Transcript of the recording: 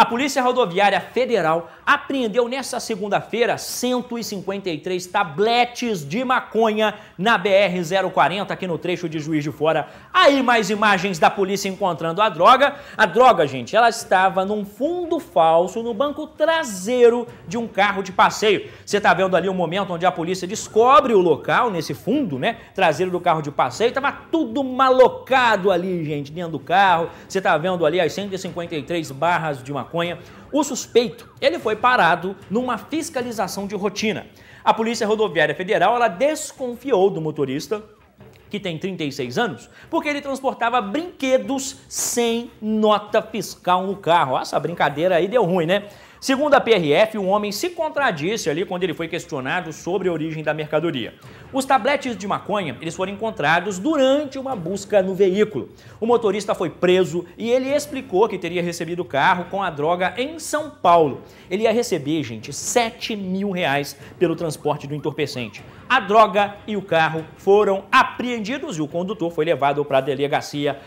A Polícia Rodoviária Federal apreendeu nesta segunda-feira 153 tabletes de maconha na BR-040, aqui no trecho de Juiz de Fora. Aí mais imagens da polícia encontrando a droga. A droga, gente, ela estava num fundo falso no banco traseiro de um carro de passeio. Você está vendo ali o um momento onde a polícia descobre o local, nesse fundo, né, traseiro do carro de passeio. Tava tudo malocado ali, gente, dentro do carro. Você está vendo ali as 153 barras de maconha maconha. O suspeito, ele foi parado numa fiscalização de rotina. A Polícia Rodoviária Federal, ela desconfiou do motorista, que tem 36 anos, porque ele transportava brinquedos sem nota fiscal no carro. Essa brincadeira aí deu ruim, né? Segundo a PRF, o homem se contradisse ali quando ele foi questionado sobre a origem da mercadoria. Os tabletes de maconha, eles foram encontrados durante uma busca no veículo. O motorista foi preso e ele explicou que teria recebido o carro com a droga em São Paulo. Ele ia receber, gente, 7 mil reais pelo transporte do entorpecente. A droga e o carro foram apreendidos e o condutor foi levado para a delegacia